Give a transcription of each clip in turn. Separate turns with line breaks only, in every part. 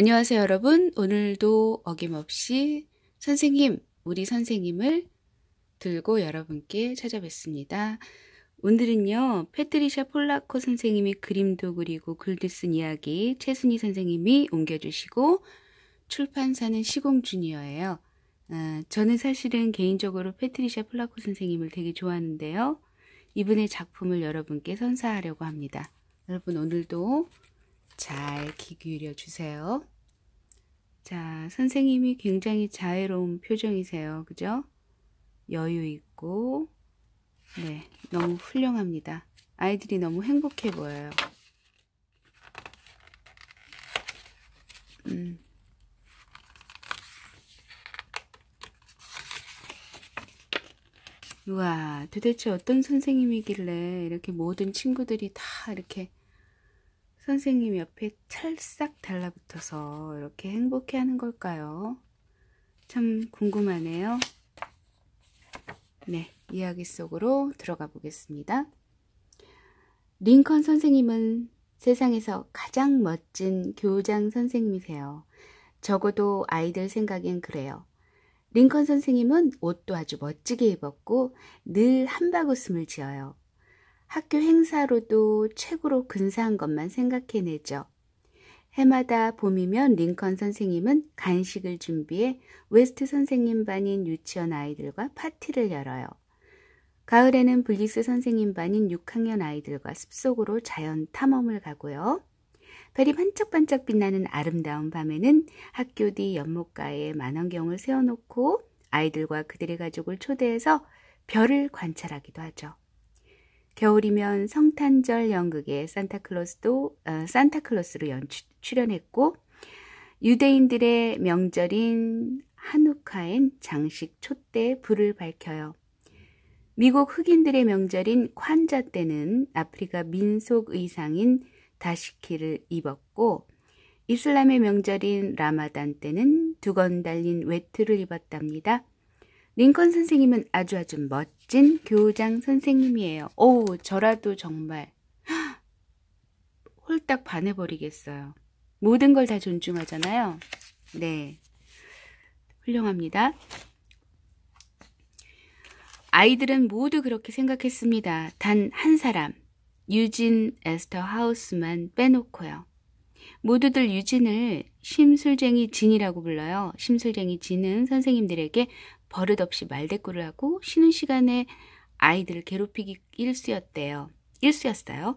안녕하세요 여러분 오늘도 어김없이 선생님 우리 선생님을 들고 여러분께 찾아뵙습니다 오늘은요 패트리샤 폴라코 선생님이 그림도 그리고 글도 쓴 이야기 최순희 선생님이 옮겨주시고 출판사는 시공주니어예요 아, 저는 사실은 개인적으로 패트리샤 폴라코 선생님을 되게 좋아하는데요 이분의 작품을 여러분께 선사하려고 합니다 여러분 오늘도 잘 기울여 주세요. 자, 선생님이 굉장히 자애로운 표정이세요. 그죠? 여유 있고, 네, 너무 훌륭합니다. 아이들이 너무 행복해 보여요. 음. 우와, 도대체 어떤 선생님이길래 이렇게 모든 친구들이 다 이렇게 선생님 옆에 찰싹 달라붙어서 이렇게 행복해하는 걸까요? 참 궁금하네요. 네, 이야기 속으로 들어가 보겠습니다. 링컨 선생님은 세상에서 가장 멋진 교장 선생님이세요. 적어도 아이들 생각엔 그래요. 링컨 선생님은 옷도 아주 멋지게 입었고 늘한박웃음을 지어요. 학교 행사로도 최고로 근사한 것만 생각해내죠. 해마다 봄이면 링컨 선생님은 간식을 준비해 웨스트 선생님 반인 유치원 아이들과 파티를 열어요. 가을에는 블리스 선생님 반인 6학년 아이들과 숲속으로 자연 탐험을 가고요. 별이 반짝반짝 빛나는 아름다운 밤에는 학교 뒤 연못가에 만원경을 세워놓고 아이들과 그들의 가족을 초대해서 별을 관찰하기도 하죠. 겨울이면 성탄절 연극에 산타클로스도 어, 산타클로스로 연출 출연했고 유대인들의 명절인 한우카엔 장식 촛대 불을 밝혀요. 미국 흑인들의 명절인 환자 때는 아프리카 민속 의상인 다시키를 입었고 이슬람의 명절인 라마단 때는 두건 달린 외투를 입었답니다. 링컨 선생님은 아주 아주 멋진 교장 선생님이에요. 오, 저라도 정말 홀딱 반해버리겠어요. 모든 걸 다 존중하잖아요. 네. 훌륭합니다. 아이들은 모두 그렇게 생각했습니다. 단 한 사람, 유진 에스터 하우스만 빼놓고요. 모두들 유진을 심술쟁이 진이라고 불러요. 심술쟁이 진은 선생님들에게 버릇없이 말대꾸를 하고 쉬는 시간에 아이들을 괴롭히기 일쑤였대요. 일쑤였어요.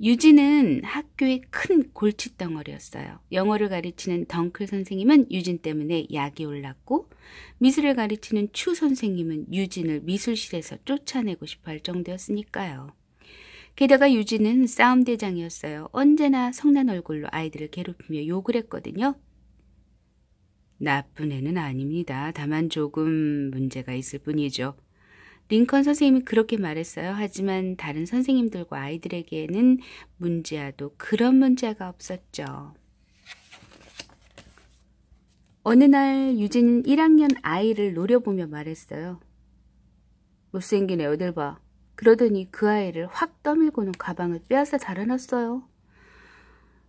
유진은 학교의 큰 골칫덩어리였어요. 영어를 가르치는 덩클 선생님은 유진 때문에 약이 올랐고 미술을 가르치는 추 선생님은 유진을 미술실에서 쫓아내고 싶어 할 정도였으니까요. 게다가 유진은 싸움대장이었어요. 언제나 성난 얼굴로 아이들을 괴롭히며 욕을 했거든요. 나쁜 애는 아닙니다. 다만 조금 문제가 있을 뿐이죠. 링컨 선생님이 그렇게 말했어요. 하지만 다른 선생님들과 아이들에게는 문제와도 그런 문제가 없었죠. 어느 날 유진은 1학년 아이를 노려보며 말했어요. 못생긴 애들 봐. 그러더니 그 아이를 확 떠밀고는 가방을 빼앗아 달아놨어요.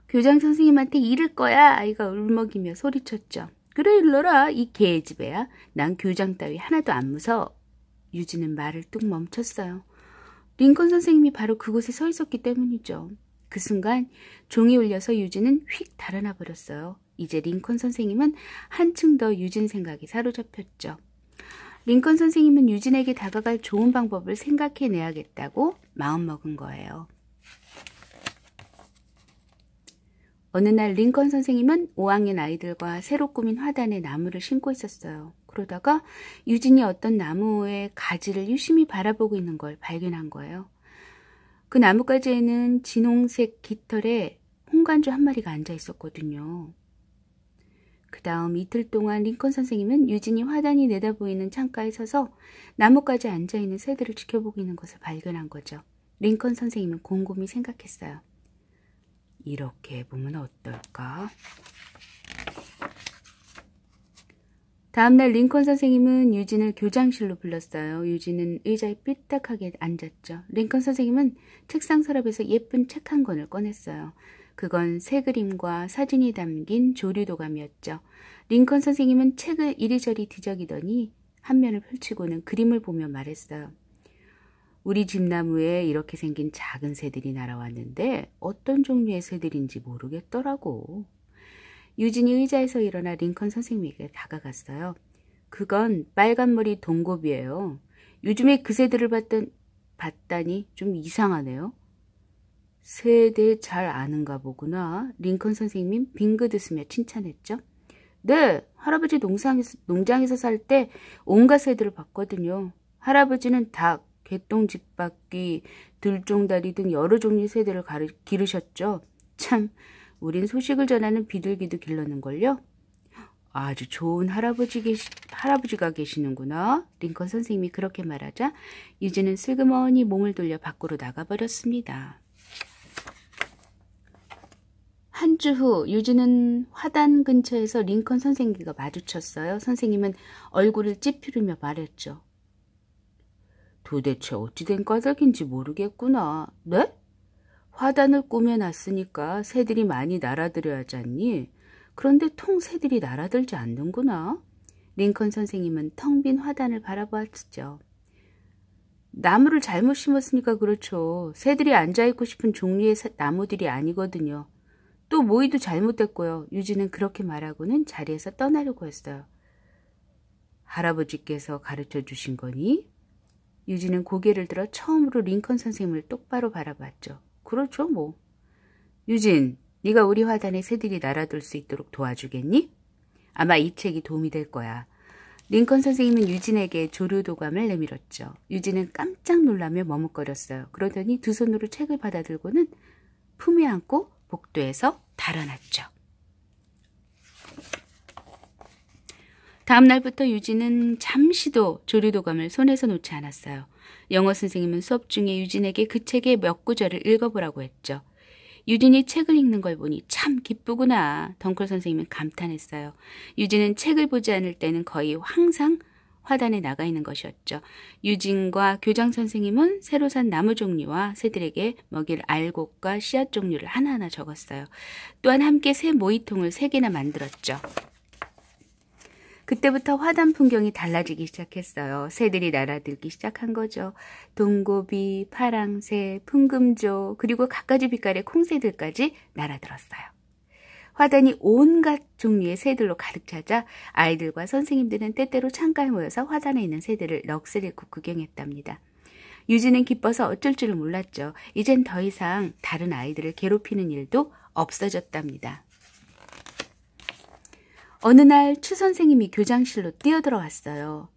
교장 선생님한테 이를 거야 아이가 울먹이며 소리쳤죠. 그래 일러라 이 개집애야. 난 교장 따위 하나도 안 무서워. 유진은 말을 뚝 멈췄어요. 링컨 선생님이 바로 그곳에 서 있었기 때문이죠. 그 순간 종이 울려서 유진은 휙 달아나 버렸어요. 이제 링컨 선생님은 한층 더 유진 생각이 사로잡혔죠. 링컨 선생님은 유진에게 다가갈 좋은 방법을 생각해내야겠다고 마음먹은 거예요. 어느 날 링컨 선생님은 5학년 아이들과 새로 꾸민 화단에 나무를 심고 있었어요. 그러다가 유진이 어떤 나무의 가지를 유심히 바라보고 있는 걸 발견한 거예요. 그 나뭇가지에는 진홍색 깃털에 홍간주 한 마리가 앉아 있었거든요. 그 다음 이틀 동안 링컨 선생님은 유진이 화단이 내다보이는 창가에 서서 나뭇가지에 앉아있는 새들을 지켜보고 있는 것을 발견한 거죠. 링컨 선생님은 곰곰이 생각했어요. 이렇게 해보면 어떨까? 다음날 링컨 선생님은 유진을 교장실로 불렀어요. 유진은 의자에 삐딱하게 앉았죠. 링컨 선생님은 책상 서랍에서 예쁜 책 한 권을 꺼냈어요. 그건 새 그림과 사진이 담긴 조류도감이었죠. 링컨 선생님은 책을 이리저리 뒤적이더니 한 면을 펼치고는 그림을 보며 말했어요. 우리 집나무에 이렇게 생긴 작은 새들이 날아왔는데 어떤 종류의 새들인지 모르겠더라고. 유진이 의자에서 일어나 링컨 선생님에게 다가갔어요. 그건 빨간머리 동곱이에요. 요즘에 그 새들을 봤던, 봤다니 좀 이상하네요. 새대 잘 아는가 보구나. 링컨 선생님 빙긋 웃으며 칭찬했죠. 네, 할아버지 농상에서, 농장에서 살 때 온갖 새들을 봤거든요. 할아버지는 닭, 개똥, 집바퀴, 들종다리 등 여러 종류의 새들을 가르, 기르셨죠. 참, 우린 소식을 전하는 비둘기도 길렀는걸요. 아주 좋은 할아버지 계시, 할아버지가 계시는구나. 링컨 선생님이 그렇게 말하자 유진은 슬그머니 몸을 돌려 밖으로 나가버렸습니다. 한 주 후 유진은 화단 근처에서 링컨 선생님과 마주쳤어요. 선생님은 얼굴을 찌푸리며 말했죠. 도대체 어찌된 까닭인지 모르겠구나. 네? 화단을 꾸며놨으니까 새들이 많이 날아들어야 하지 않니? 그런데 통 새들이 날아들지 않는구나. 링컨 선생님은 텅 빈 화단을 바라보았죠. 나무를 잘못 심었으니까 그렇죠. 새들이 앉아있고 싶은 종류의 나무들이 아니거든요. 또 모이도 잘못됐고요. 유지는 그렇게 말하고는 자리에서 떠나려고 했어요. 할아버지께서 가르쳐 주신 거니? 유진은 고개를 들어 처음으로 링컨 선생님을 똑바로 바라봤죠. 그렇죠 뭐. 유진, 네가 우리 화단에 새들이 날아들 수 있도록 도와주겠니? 아마 이 책이 도움이 될 거야. 링컨 선생님은 유진에게 조류도감을 내밀었죠. 유진은 깜짝 놀라며 머뭇거렸어요. 그러더니 두 손으로 책을 받아들고는 품에 안고 복도에서 달아났죠. 다음 날부터 유진은 잠시도 조류도감을 손에서 놓지 않았어요. 영어 선생님은 수업 중에 유진에게 그 책의 몇 구절을 읽어보라고 했죠. 유진이 책을 읽는 걸 보니 참 기쁘구나. 덩클 선생님은 감탄했어요. 유진은 책을 보지 않을 때는 거의 항상 화단에 나가 있는 것이었죠. 유진과 교장 선생님은 새로 산 나무 종류와 새들에게 먹일 알곡과 씨앗 종류를 하나하나 적었어요. 또한 함께 새 모이통을 세개나 만들었죠. 그때부터 화단 풍경이 달라지기 시작했어요. 새들이 날아들기 시작한 거죠. 동고비, 파랑새, 풍금조, 그리고 갖가지 빛깔의 콩새들까지 날아들었어요. 화단이 온갖 종류의 새들로 가득 차자 아이들과 선생님들은 때때로 창가에 모여서 화단에 있는 새들을 럭을 잃고 구경했답니다. 유진은 기뻐서 어쩔 줄을 몰랐죠. 이젠 더 이상 다른 아이들을 괴롭히는 일도 없어졌답니다. 어느 날 추 선생님이 교장실로 뛰어들어왔어요.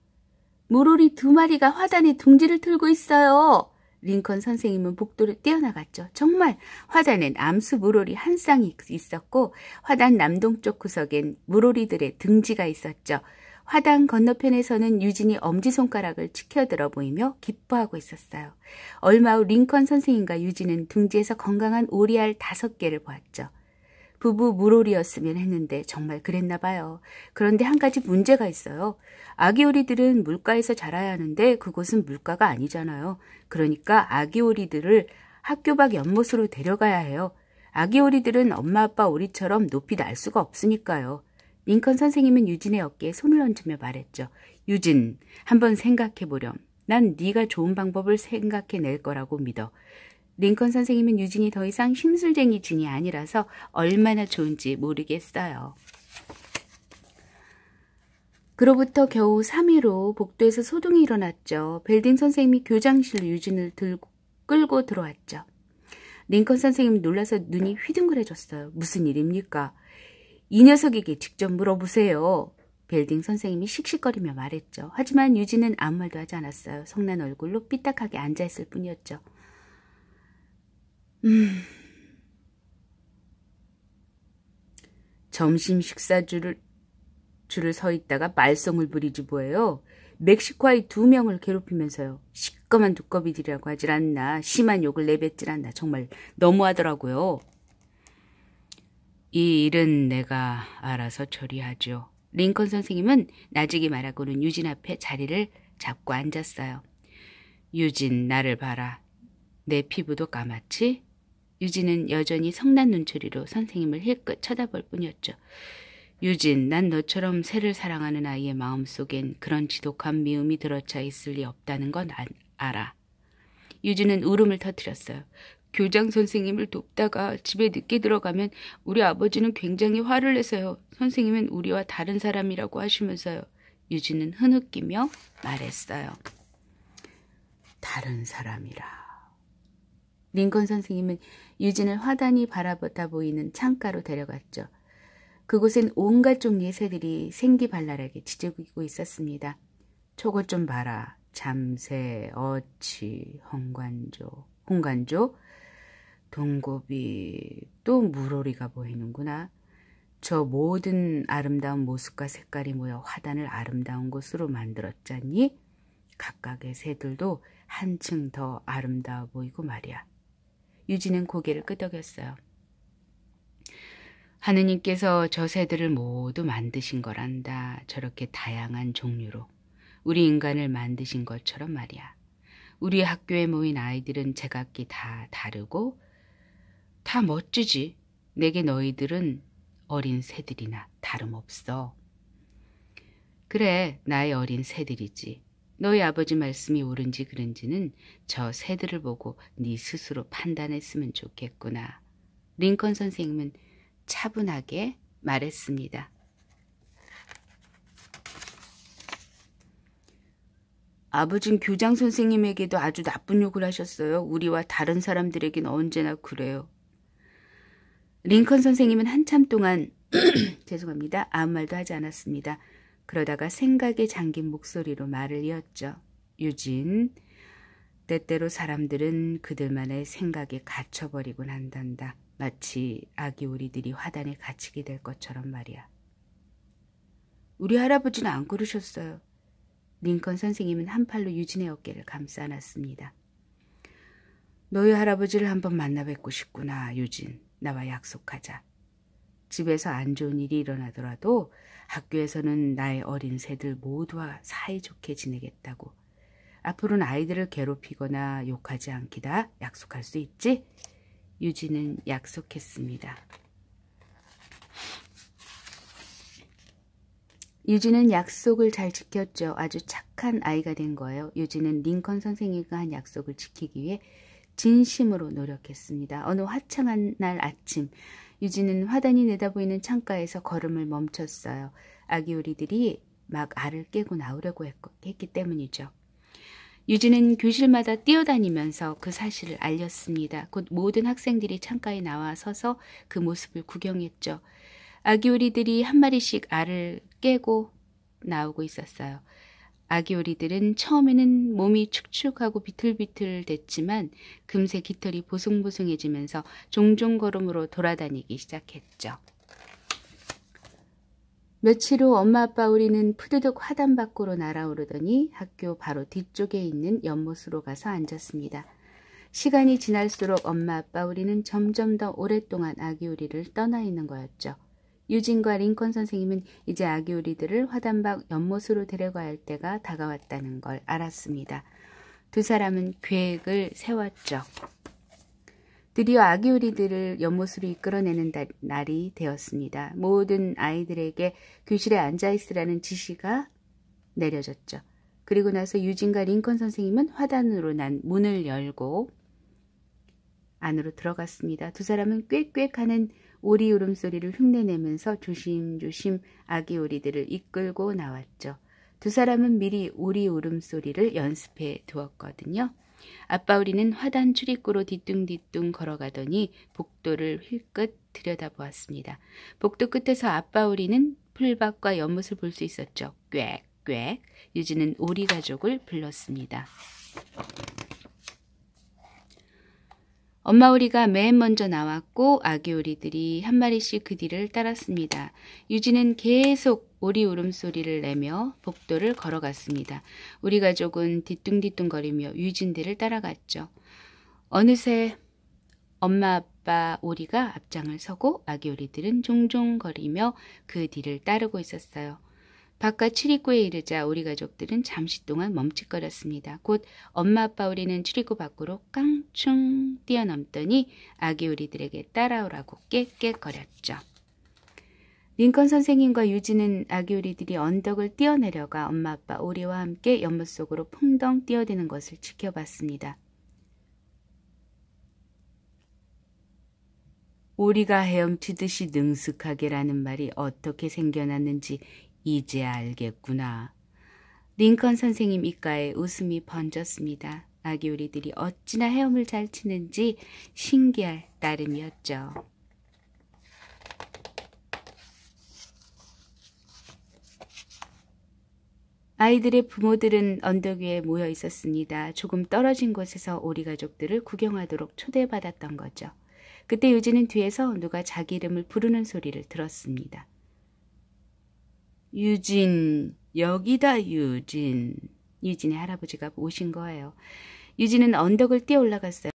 모로리 두 마리가 화단에 둥지를 틀고 있어요. 링컨 선생님은 복도를 뛰어나갔죠. 정말 화단엔 암수 무로리 한 쌍이 있었고 화단 남동쪽 구석엔 무로리들의 등지가 있었죠. 화단 건너편에서는 유진이 엄지손가락을 치켜들어 보이며 기뻐하고 있었어요. 얼마 후 링컨 선생님과 유진은 등지에서 건강한 오리알 다섯 개를 보았죠. 부부 물오리였으면 했는데 정말 그랬나 봐요. 그런데 한 가지 문제가 있어요. 아기 오리들은 물가에서 자라야 하는데 그곳은 물가가 아니잖아요. 그러니까 아기 오리들을 학교 밖 연못으로 데려가야 해요. 아기 오리들은 엄마 아빠 오리처럼 높이 날 수가 없으니까요. 링컨 선생님은 유진의 어깨에 손을 얹으며 말했죠. 유진, 한번 생각해보렴. 난 네가 좋은 방법을 생각해낼 거라고 믿어. 링컨 선생님은 유진이 더 이상 심술쟁이 진이 아니라서 얼마나 좋은지 모르겠어요. 그로부터 겨우 3일 후 복도에서 소동이 일어났죠. 벨딩 선생님이 교장실로 유진을 들고, 끌고 들어왔죠. 링컨 선생님 놀라서 눈이 휘둥그레졌어요. 무슨 일입니까? 이 녀석에게 직접 물어보세요. 벨딩 선생님이 씩씩거리며 말했죠. 하지만 유진은 아무 말도 하지 않았어요. 성난 얼굴로 삐딱하게 앉아있을 뿐이었죠. 음. 점심 식사 줄을 줄을 서 있다가 말썽을 부리지 뭐예요. 멕시코아이 두 명을 괴롭히면서요. 시꺼먼 두꺼비들이라고 하질 않나. 심한 욕을 내뱉질 않나. 정말 너무하더라고요. 이 일은 내가 알아서 처리하죠. 링컨 선생님은 나직이 말하고는 유진 앞에 자리를 잡고 앉았어요. 유진 나를 봐라. 내 피부도 까맣지? 유진은 여전히 성난 눈초리로 선생님을 힐끗 쳐다볼 뿐이었죠. 유진, 난 너처럼 새를 사랑하는 아이의 마음속엔 그런 지독한 미움이 들어차 있을 리 없다는 건 아, 알아. 유진은 울음을 터뜨렸어요. 교장 선생님을 돕다가 집에 늦게 들어가면 우리 아버지는 굉장히 화를 내서요. 선생님은 우리와 다른 사람이라고 하시면서요. 유진은 흐느끼며 말했어요. 다른 사람이라. 링컨 선생님은 유진을 화단이 바라보다 보이는 창가로 데려갔죠. 그곳엔 온갖 종류의 새들이 생기발랄하게 지저귀고 있었습니다. 저것 좀 봐라. 잠새, 어치, 홍관조, 홍관조, 동고비, 또 물오리가 보이는구나. 저 모든 아름다운 모습과 색깔이 모여 화단을 아름다운 곳으로 만들었잖니? 각각의 새들도 한층 더 아름다워 보이고 말이야. 유지는 고개를 끄덕였어요. 하느님께서 저 새들을 모두 만드신 거란다. 저렇게 다양한 종류로. 우리 인간을 만드신 것처럼 말이야. 우리 학교에 모인 아이들은 제각기 다 다르고 다 멋지지. 내게 너희들은 어린 새들이나 다름없어. 그래, 나의 어린 새들이지. 너희 아버지 말씀이 옳은지 그른지는 저 새들을 보고 네 스스로 판단했으면 좋겠구나. 링컨 선생님은 차분하게 말했습니다. 아버진 교장 선생님에게도 아주 나쁜 욕을 하셨어요. 우리와 다른 사람들에겐 언제나 그래요. 링컨 선생님은 한참 동안 죄송합니다. 아무 말도 하지 않았습니다. 그러다가 생각에 잠긴 목소리로 말을 이었죠. 유진, 때때로 사람들은 그들만의 생각에 갇혀버리곤 한단다. 마치 아기 오리들이 화단에 갇히게 될 것처럼 말이야. 우리 할아버지는 안 그러셨어요. 링컨 선생님은 한 팔로 유진의 어깨를 감싸 안았습니다. 너희 할아버지를 한번 만나 뵙고 싶구나, 유진. 나와 약속하자. 집에서 안 좋은 일이 일어나더라도 학교에서는 나의 어린 새들 모두와 사이좋게 지내겠다고 앞으로는 아이들을 괴롭히거나 욕하지 않기다 약속할 수 있지? 유진은 약속했습니다. 유진은 약속을 잘 지켰죠. 아주 착한 아이가 된 거예요. 유진은 링컨 선생님과 한 약속을 지키기 위해 진심으로 노력했습니다. 어느 화창한 날 아침 유진은 화단이 내다보이는 창가에서 걸음을 멈췄어요. 아기 오리들이 막 알을 깨고 나오려고 했, 했기 때문이죠. 유진은 교실마다 뛰어다니면서 그 사실을 알렸습니다. 곧 모든 학생들이 창가에 나와 서서 그 모습을 구경했죠. 아기 오리들이 한 마리씩 알을 깨고 나오고 있었어요. 아기 오리들은 처음에는 몸이 축축하고 비틀비틀 됐지만 금세 깃털이 보송보송해지면서 종종 걸음으로 돌아다니기 시작했죠. 며칠 후 엄마 아빠 우리는 푸드득 화단 밖으로 날아오르더니 학교 바로 뒤쪽에 있는 연못으로 가서 앉았습니다. 시간이 지날수록 엄마 아빠 우리는 점점 더 오랫동안 아기 우리를 떠나 있는 거였죠. 유진과 링컨 선생님은 이제 아기 우리들을 화단박 연못으로 데려가야할 때가 다가왔다는 걸 알았습니다. 두 사람은 계획을 세웠죠. 드디어 아기 우리들을 연못으로 이끌어내는 날이 되었습니다. 모든 아이들에게 교실에 앉아있으라는 지시가 내려졌죠. 그리고 나서 유진과 링컨 선생님은 화단으로 난 문을 열고 안으로 들어갔습니다. 두 사람은 꽥꽥하는 오리 울음소리를 흉내내면서 조심조심 아기 오리들을 이끌고 나왔죠. 두 사람은 미리 오리 울음소리를 연습해 두었거든요. 아빠 오리는 화단 출입구로 뒤뚱뒤뚱 걸어가더니 복도를 힐끗 들여다보았습니다. 복도 끝에서 아빠 오리는 풀밭과 연못을 볼 수 있었죠. 꽥, 꽥. 유지는 오리 가족을 불렀습니다. 엄마 오리가 맨 먼저 나왔고 아기 오리들이 한 마리씩 그 뒤를 따랐습니다. 유진은 계속 오리 울음소리를 내며 복도를 걸어갔습니다. 우리 가족은 뒤뚱뒤뚱거리며 유진들을 따라갔죠. 어느새 엄마 아빠 오리가 앞장을 서고 아기 오리들은 종종거리며 그 뒤를 따르고 있었어요. 바깥 출입구에 이르자 우리 가족들은 잠시 동안 멈칫거렸습니다. 곧 엄마 아빠 우리는 출입구 밖으로 깡충 뛰어넘더니 아기 우리들에게 따라오라고 깨깨거렸죠. 링컨 선생님과 유진은 아기 우리들이 언덕을 뛰어내려가 엄마 아빠 우리와 함께 연못 속으로 풍덩 뛰어드는 것을 지켜봤습니다. 우리가 헤엄치듯이 능숙하게라는 말이 어떻게 생겨났는지 이제 알겠구나. 링컨 선생님 입가에 웃음이 번졌습니다. 아기우리들이 어찌나 헤엄을 잘 치는지 신기할 따름이었죠. 아이들의 부모들은 언덕 위에 모여 있었습니다. 조금 떨어진 곳에서 우리 가족들을 구경하도록 초대받았던 거죠. 그때 유진은 뒤에서 누가 자기 이름을 부르는 소리를 들었습니다. 유진, 여기다 유진. 유진의 할아버지가 오신 거예요. 유진은 언덕을 뛰어 올라갔어요.